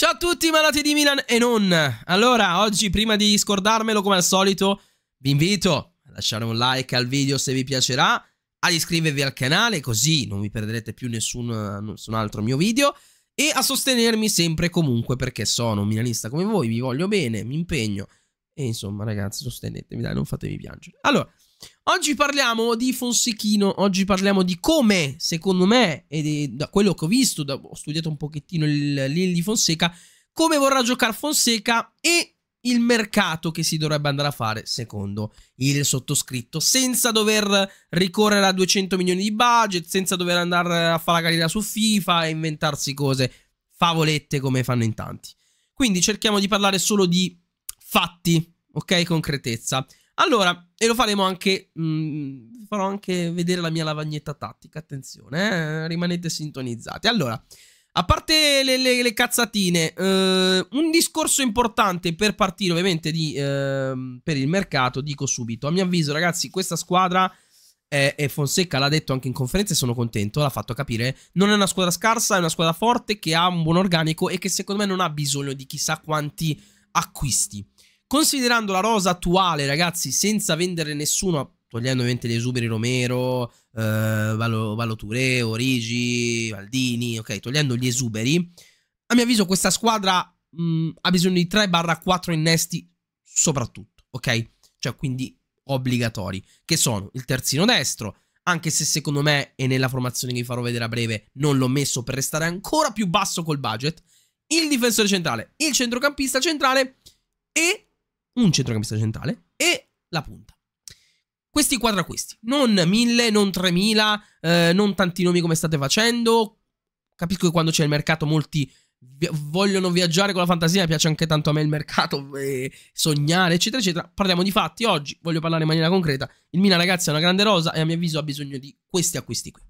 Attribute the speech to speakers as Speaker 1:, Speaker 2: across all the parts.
Speaker 1: Ciao a tutti malati di Milan e non! Allora, oggi prima di scordarmelo come al solito, vi invito a lasciare un like al video se vi piacerà, ad iscrivervi al canale così non vi perderete più nessun, nessun altro mio video e a sostenermi sempre comunque perché sono un milanista come voi, vi voglio bene, mi impegno e insomma ragazzi sostenetemi dai, non fatemi piangere. Allora, Oggi parliamo di Fonsechino, oggi parliamo di come, secondo me, e da quello che ho visto, da, ho studiato un pochettino l'il di Fonseca, come vorrà giocare Fonseca e il mercato che si dovrebbe andare a fare secondo il sottoscritto senza dover ricorrere a 200 milioni di budget senza dover andare a fare la carriera su FIFA e inventarsi cose favolette come fanno in tanti quindi cerchiamo di parlare solo di fatti ok concretezza allora, e lo faremo anche, mh, mm, farò anche vedere la mia lavagnetta tattica, attenzione, eh? rimanete sintonizzati. Allora, a parte le, le, le cazzatine, eh, un discorso importante per partire ovviamente di, eh, per il mercato, dico subito, a mio avviso ragazzi questa squadra, e Fonseca l'ha detto anche in conferenza e sono contento, l'ha fatto capire, non è una squadra scarsa, è una squadra forte che ha un buon organico e che secondo me non ha bisogno di chissà quanti acquisti. Considerando la rosa attuale, ragazzi, senza vendere nessuno, togliendo ovviamente gli esuberi Romero, eh, Valo, Valo Touré, Origi, Valdini, ok, togliendo gli esuberi, a mio avviso questa squadra mh, mm, ha bisogno di 3-4 innesti soprattutto, ok? Cioè, quindi obbligatori, che sono il terzino destro, anche se secondo me, e nella formazione che vi farò vedere a breve, non l'ho messo per restare ancora più basso col budget, il difensore centrale, il centrocampista centrale e un centrocampista centrale e la punta. Questi quadra acquisti, non 1000, non 3000, eh, non tanti nomi come state facendo. Capisco che quando c'è il mercato molti vi vogliono viaggiare con la fantasia, piace anche tanto a me il mercato, eh, sognare, eccetera, eccetera. Parliamo di fatti oggi, voglio parlare in maniera concreta. Il Milan, ragazzi, è una grande rosa e a mio avviso ha bisogno di questi acquisti qui.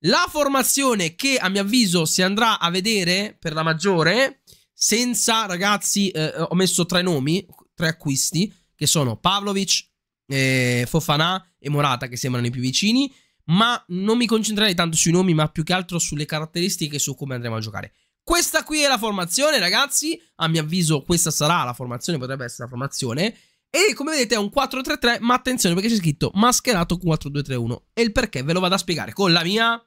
Speaker 1: La formazione che a mio avviso si andrà a vedere per la maggiore, senza ragazzi, eh, ho messo tre nomi, tre acquisti che sono Pavlovic, eh, Fofana e Morata che sembrano i più vicini, ma non mi concentrerei tanto sui nomi, ma più che altro sulle caratteristiche e su come andremo a giocare. Questa qui è la formazione, ragazzi. A mio avviso, questa sarà la formazione, potrebbe essere la formazione. E come vedete è un 4-3-3, ma attenzione perché c'è scritto mascherato 4-2-3-1. E il perché ve lo vado a spiegare con la mia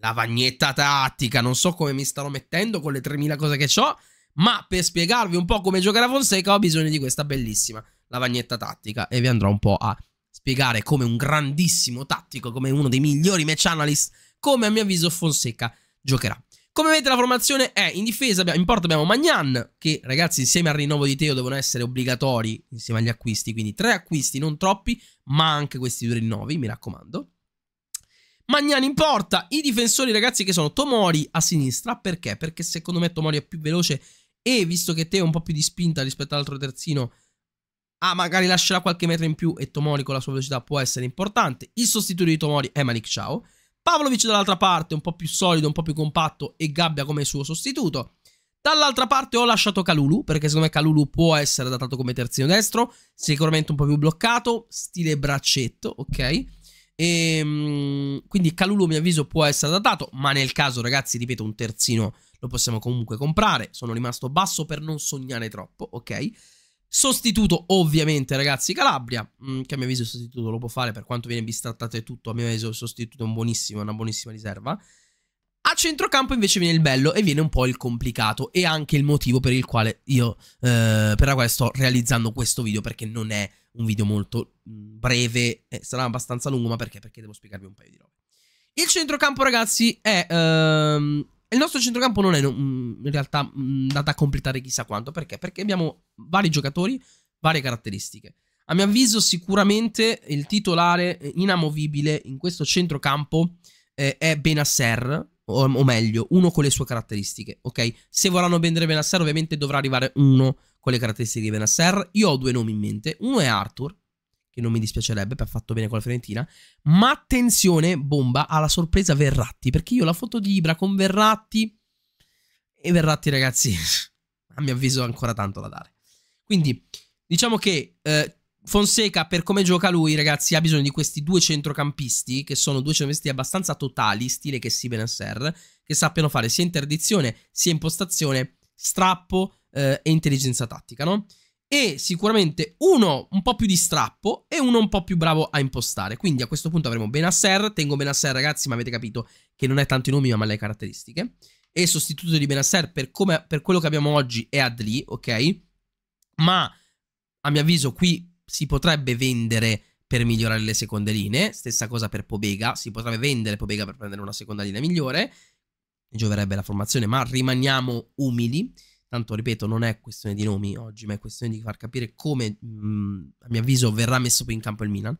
Speaker 1: lavagnetta tattica. Non so come mi starò mettendo con le 3000 cose che ho, ma per spiegarvi un po' come giocare a Fonseca ho bisogno di questa bellissima lavagnetta tattica e vi andrò un po' a spiegare come un grandissimo tattico, come uno dei migliori match analyst, come a mio avviso Fonseca giocherà. Come vedete la formazione è in difesa, in porta abbiamo Magnan, che ragazzi insieme al rinnovo di Teo devono essere obbligatori insieme agli acquisti, quindi tre acquisti, non troppi, ma anche questi due rinnovi, mi raccomando. Magnan in porta, i difensori ragazzi che sono Tomori a sinistra, perché? Perché secondo me Tomori è più veloce e visto che te è un po' più di spinta rispetto all'altro terzino, ah, magari lascerà qualche metro in più e Tomori con la sua velocità può essere importante. Il sostituto di Tomori è Malik Ciao. Pavlovic dall'altra parte, un po' più solido, un po' più compatto e Gabbia come suo sostituto. Dall'altra parte ho lasciato Calulu, perché secondo me Calulu può essere adattato come terzino destro, sicuramente un po' più bloccato, stile braccetto, ok? E, ehm, quindi Calulu a mio avviso può essere adattato, ma nel caso ragazzi, ripeto, un terzino lo possiamo comunque comprare, sono rimasto basso per non sognare troppo, ok? Sostituto ovviamente ragazzi Calabria, mm, che a mio avviso il sostituto lo può fare per quanto viene bistrattato e tutto, a mio avviso il sostituto è un buonissimo, una buonissima riserva. A centrocampo invece viene il bello e viene un po' il complicato e anche il motivo per il quale io, eh, per la quale sto realizzando questo video perché non è un video molto mm, breve, eh, sarà abbastanza lungo ma perché? Perché devo spiegarvi un paio di robe. Il centrocampo ragazzi è... Ehm, il nostro centrocampo non è mm, in realtà mm, andato a completare chissà quanto. Perché? Perché abbiamo vari giocatori, varie caratteristiche. A mio avviso, sicuramente il titolare inamovibile in questo centrocampo eh, è Benasser, o, o, meglio, uno con le sue caratteristiche, ok? Se vorranno vendere Benasser, ovviamente dovrà arrivare uno con le caratteristiche di Benasser. Io ho due nomi in mente, uno è Arthur, che non mi dispiacerebbe, per fatto bene con la Fiorentina. Ma attenzione, bomba, alla sorpresa Verratti, perché io la foto di Ibra con Verratti... E Verratti, ragazzi, a mio avviso ha ancora tanto da dare. Quindi, diciamo che eh, Fonseca, per come gioca lui, ragazzi, ha bisogno di questi due centrocampisti, che sono due centrocampisti abbastanza totali, stile che si Benasser, che sappiano fare sia interdizione, sia impostazione, strappo eh, e intelligenza tattica, no? e sicuramente uno un po' più di strappo e uno un po' più bravo a impostare. Quindi a questo punto avremo Benasser, tengo Benasser ragazzi ma avete capito che non è tanto i nomi ma le caratteristiche. E sostituto di Benasser per, come, per quello che abbiamo oggi è Adli, ok? Ma a mio avviso qui si potrebbe vendere per migliorare le seconde linee, stessa cosa per Pobega, si potrebbe vendere Pobega per prendere una seconda linea migliore, gioverebbe la formazione ma rimaniamo umili. Tanto ripeto, non è questione di nomi oggi, ma è questione di far capire come, mh, mhmm, a mio avviso, verrà messo in campo il Milan.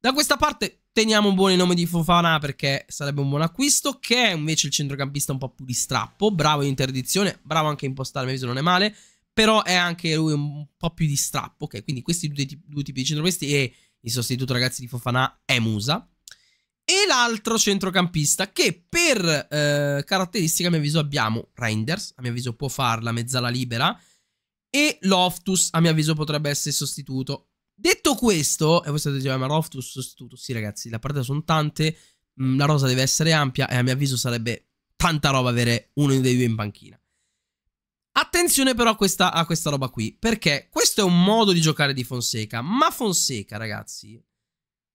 Speaker 1: Da questa parte teniamo un buon nome di Fofana perché sarebbe un buon acquisto, che è invece il centrocampista un po' più di strappo, bravo in interdizione, bravo anche a impostare a mio avviso non è male, però è anche lui un po' più di strappo, ok? Quindi questi due, tipi, due tipi di centrocampisti e il sostituto ragazzi di Fofana è Musa e l'altro centrocampista che per eh, caratteristica a mio avviso abbiamo Reinders, a mio avviso può farla mezzala libera e Loftus a mio avviso potrebbe essere sostituto. Detto questo, e voi state dicendo eh, ma Loftus sostituto, sì ragazzi, la partita sono tante, mh, mm, la rosa deve essere ampia e a mio avviso sarebbe tanta roba avere uno dei due in panchina. Attenzione però a questa, a questa roba qui, perché questo è un modo di giocare di Fonseca, ma Fonseca ragazzi,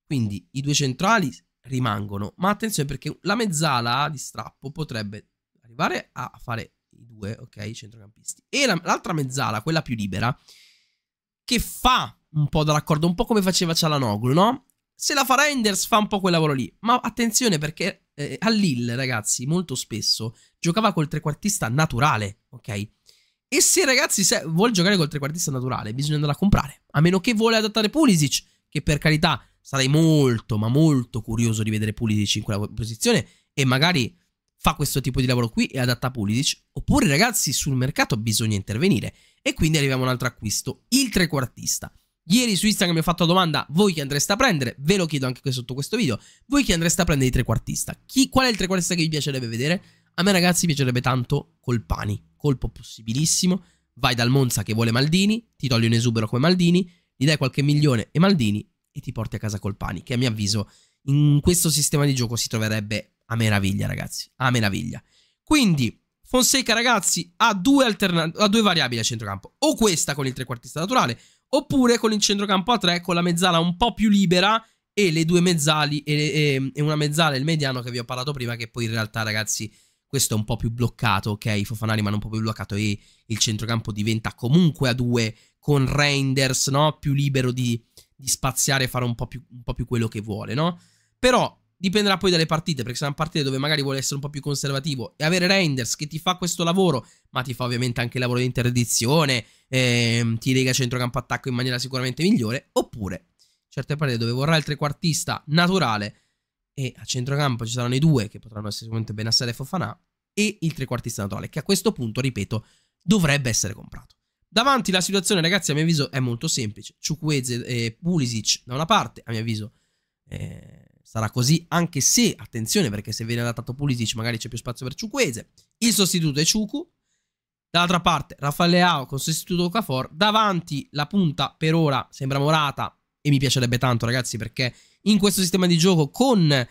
Speaker 1: quindi i due centrali rimangono. Ma attenzione perché la mezzala di strappo potrebbe arrivare a fare i due, ok, centrocampisti. E l'altra mezzala, quella più libera, che fa un po' da raccordo, un po' come faceva Cialanoglu, no? Se la fa Renders fa un po' quel lavoro lì. Ma attenzione perché eh, a Lille, ragazzi, molto spesso giocava col trequartista naturale, ok? E se ragazzi se vuole giocare col trequartista naturale, bisogna andare a comprare. A meno che vuole adattare Pulisic, che per carità sarei molto, ma molto curioso di vedere Pulisic in quella posizione e magari fa questo tipo di lavoro qui e adatta Pulisic. Oppure, ragazzi, sul mercato bisogna intervenire. E quindi arriviamo a un altro acquisto, il trequartista. Ieri su Instagram mi ho fatto la domanda, voi chi andreste a prendere? Ve lo chiedo anche qui sotto questo video. Voi chi andreste a prendere di trequartista? Chi, qual è il trequartista che vi piacerebbe vedere? A me, ragazzi, piacerebbe tanto Colpani. Colpo possibilissimo. Vai dal Monza che vuole Maldini, ti togli un esubero come Maldini, gli dai qualche milione e Maldini e ti porti a casa col pani, che a mio avviso in questo sistema di gioco si troverebbe a meraviglia, ragazzi, a meraviglia. Quindi Fonseca, ragazzi, ha due, ha due variabili a centrocampo, o questa con il trequartista naturale, oppure con il centrocampo a tre, con la mezzala un po' più libera e le due mezzali e, e, e una mezzala e il mediano che vi ho parlato prima che poi in realtà ragazzi questo è un po' più bloccato ok Fofanari ma un po' più bloccato e il centrocampo diventa comunque a due con Reinders no? più libero di, di spaziare e fare un po, più, un po' più quello che vuole, no? Però dipenderà poi dalle partite, perché una partita dove magari vuole essere un po' più conservativo e avere Renders che ti fa questo lavoro, ma ti fa ovviamente anche il lavoro di interdizione, ehm, ti lega centrocampo attacco in maniera sicuramente migliore, oppure certe partite dove vorrà il trequartista naturale e a centrocampo ci saranno i due che potranno essere sicuramente Benassere e Fofanà e il trequartista naturale, che a questo punto, ripeto, dovrebbe essere comprato. Davanti la situazione, ragazzi, a mio avviso è molto semplice. Ciukweze e Pulisic da una parte, a mio avviso eh, sarà così, anche se, attenzione, perché se viene adattato Pulisic magari c'è più spazio per Ciukweze. Il sostituto è Ciucu. Dall'altra parte Raffaele Leao con sostituto Okafor. Davanti la punta per ora sembra Morata e mi piacerebbe tanto, ragazzi, perché in questo sistema di gioco con...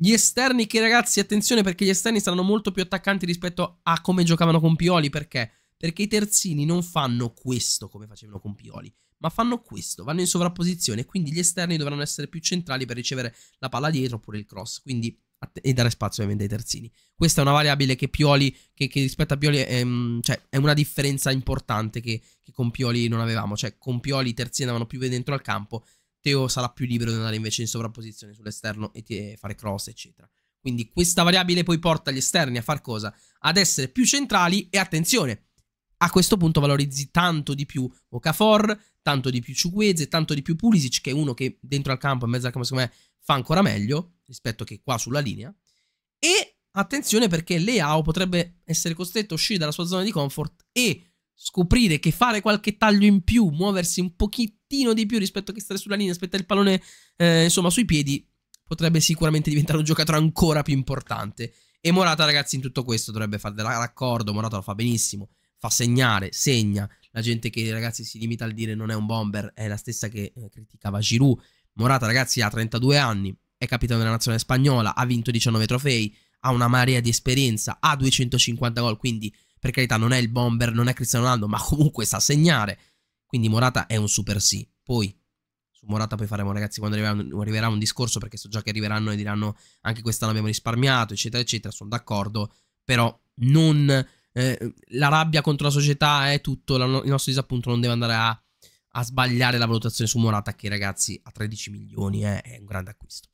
Speaker 1: Gli esterni che ragazzi, attenzione perché gli esterni saranno molto più attaccanti rispetto a come giocavano con Pioli perché perché i terzini non fanno questo come facevano con Pioli, ma fanno questo, vanno in sovrapposizione, quindi gli esterni dovranno essere più centrali per ricevere la palla dietro oppure il cross, quindi e dare spazio ovviamente ai terzini. Questa è una variabile che Pioli, che, che rispetto a Pioli, è, ehm, cioè, è una differenza importante che, che, con Pioli non avevamo, cioè con Pioli i terzini andavano più dentro al campo, Teo sarà più libero di andare invece in sovrapposizione sull'esterno e fare cross, eccetera. Quindi questa variabile poi porta gli esterni a far cosa? Ad essere più centrali e attenzione, a questo punto valorizzi tanto di più Okafor, tanto di più Ciugueze, tanto di più Pulisic, che è uno che dentro al campo, in mezzo al campo, secondo me, fa ancora meglio rispetto che qua sulla linea. E attenzione perché Leao potrebbe essere costretto a uscire dalla sua zona di comfort e scoprire che fare qualche taglio in più, muoversi un pochettino di più rispetto che stare sulla linea, aspettare il pallone, eh, insomma, sui piedi, potrebbe sicuramente diventare un giocatore ancora più importante. E Morata, ragazzi, in tutto questo dovrebbe fare dell'accordo. Morata lo fa benissimo fa segnare, segna. La gente che ragazzi si limita al dire non è un bomber è la stessa che eh, criticava Giroud. Morata ragazzi ha 32 anni, è capitano della nazionale spagnola, ha vinto 19 trofei, ha una marea di esperienza, ha 250 gol, quindi per carità non è il bomber, non è Cristiano Ronaldo, ma comunque sa segnare. Quindi Morata è un super sì. Poi su Morata poi faremo ragazzi quando arriverà un, arriverà un discorso perché so già che arriveranno e diranno anche quest'anno abbiamo risparmiato, eccetera, eccetera, sono d'accordo, però non eh, la rabbia contro la società è tutto, la, il nostro disappunto non deve andare a, a, sbagliare la valutazione su Morata che ragazzi a 13 milioni eh, è un grande acquisto.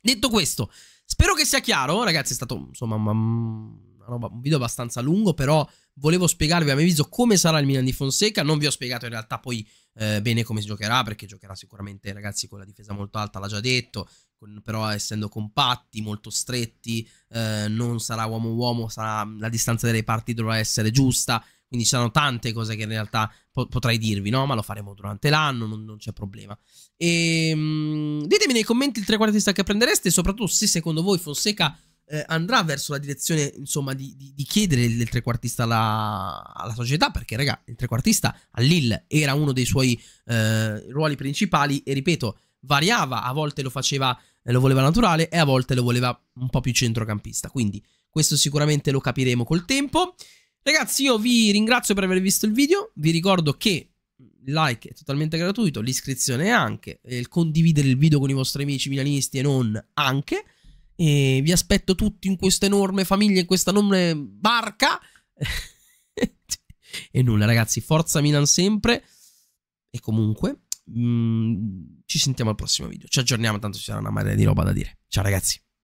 Speaker 1: Detto questo, spero che sia chiaro, ragazzi è stato insomma una un video abbastanza lungo, però volevo spiegarvi a mio avviso come sarà il Milan di Fonseca, non vi ho spiegato in realtà poi eh, bene come si giocherà, perché giocherà sicuramente ragazzi con la difesa molto alta, l'ha già detto, con, però essendo compatti, molto stretti, eh, non sarà uomo-uomo, la distanza delle parti dovrà essere giusta, quindi ci saranno tante cose che in realtà po potrei dirvi, no? Ma lo faremo durante l'anno, non, non c'è problema. E, ehm, mh, ditemi nei commenti il trequartista che prendereste soprattutto se secondo voi Fonseca eh, andrà verso la direzione insomma di, di, di chiedere il trequartista alla, alla, società perché raga il trequartista a Lille era uno dei suoi eh, ruoli principali e ripeto variava a volte lo faceva eh, lo voleva naturale e a volte lo voleva un po' più centrocampista quindi questo sicuramente lo capiremo col tempo ragazzi io vi ringrazio per aver visto il video vi ricordo che il like è totalmente gratuito, l'iscrizione anche, il condividere il video con i vostri amici milanisti e non anche. E vi aspetto tutti in questa enorme famiglia, in questa enorme barca. e nulla, ragazzi, forza Milan sempre. E comunque, mh, mm, ci sentiamo al prossimo video. Ci aggiorniamo, tanto ci sarà una marea di roba da dire. Ciao, ragazzi.